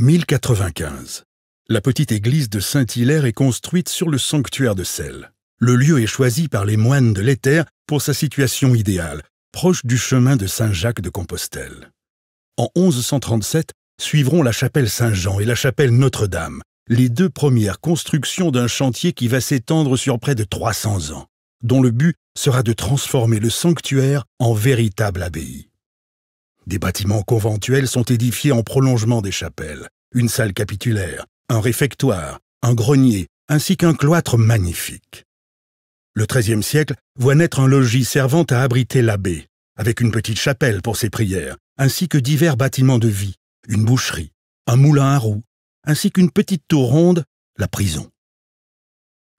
1095. La petite église de Saint-Hilaire est construite sur le sanctuaire de Celles. Le lieu est choisi par les moines de l'Éther pour sa situation idéale, proche du chemin de Saint-Jacques de Compostelle. En 1137 suivront la chapelle Saint-Jean et la chapelle Notre-Dame, les deux premières constructions d'un chantier qui va s'étendre sur près de 300 ans, dont le but sera de transformer le sanctuaire en véritable abbaye. Des bâtiments conventuels sont édifiés en prolongement des chapelles, une salle capitulaire, un réfectoire, un grenier, ainsi qu'un cloître magnifique. Le XIIIe siècle voit naître un logis servant à abriter l'abbé, avec une petite chapelle pour ses prières, ainsi que divers bâtiments de vie, une boucherie, un moulin à roues, ainsi qu'une petite tour ronde, la prison.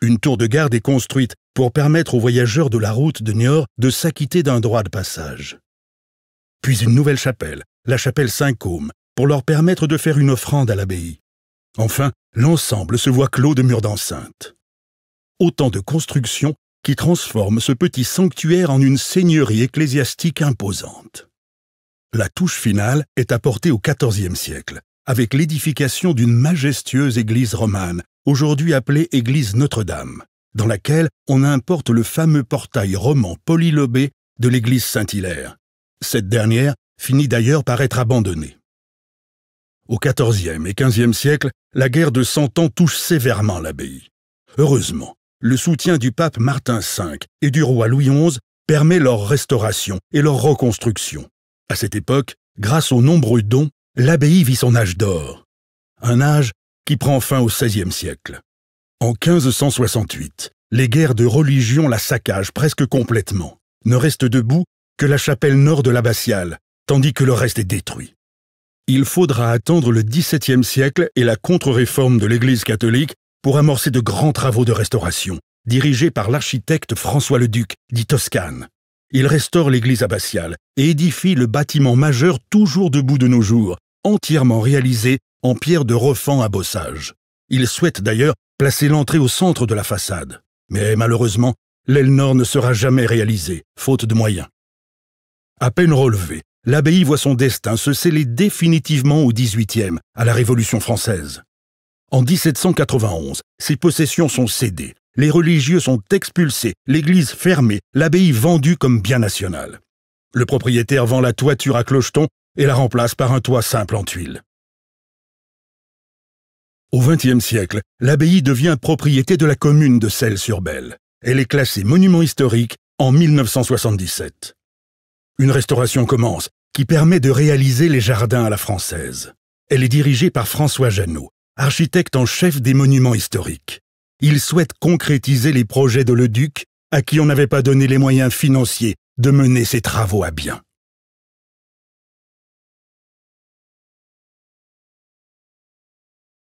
Une tour de garde est construite pour permettre aux voyageurs de la route de Niort de s'acquitter d'un droit de passage puis une nouvelle chapelle, la chapelle Saint-Côme, pour leur permettre de faire une offrande à l'abbaye. Enfin, l'ensemble se voit clos de murs d'enceinte. Autant de constructions qui transforment ce petit sanctuaire en une seigneurie ecclésiastique imposante. La touche finale est apportée au XIVe siècle, avec l'édification d'une majestueuse église romane, aujourd'hui appelée Église Notre-Dame, dans laquelle on importe le fameux portail roman polylobé de l'église Saint-Hilaire, cette dernière finit d'ailleurs par être abandonnée. Au XIVe et XVe siècle, la guerre de Cent Ans touche sévèrement l'abbaye. Heureusement, le soutien du pape Martin V et du roi Louis XI permet leur restauration et leur reconstruction. À cette époque, grâce aux nombreux dons, l'abbaye vit son âge d'or, un âge qui prend fin au XVIe siècle. En 1568, les guerres de religion la saccagent presque complètement. Ne restent debout que la chapelle nord de l'abbatiale, tandis que le reste est détruit. Il faudra attendre le XVIIe siècle et la contre-réforme de l'Église catholique pour amorcer de grands travaux de restauration, dirigés par l'architecte François le Duc, dit Toscane. Il restaure l'église abbatiale et édifie le bâtiment majeur toujours debout de nos jours, entièrement réalisé en pierre de refend à bossage. Il souhaite d'ailleurs placer l'entrée au centre de la façade. Mais malheureusement, l'aile nord ne sera jamais réalisée, faute de moyens. À peine relevée, l'abbaye voit son destin se sceller définitivement au XVIIIe, à la Révolution française. En 1791, ses possessions sont cédées, les religieux sont expulsés, l'église fermée, l'abbaye vendue comme bien national. Le propriétaire vend la toiture à Clocheton et la remplace par un toit simple en tuiles. Au XXe siècle, l'abbaye devient propriété de la commune de Celles-sur-Belle. Elle est classée monument historique en 1977. Une restauration commence, qui permet de réaliser les jardins à la française. Elle est dirigée par François Janot, architecte en chef des monuments historiques. Il souhaite concrétiser les projets de le duc, à qui on n'avait pas donné les moyens financiers de mener ses travaux à bien.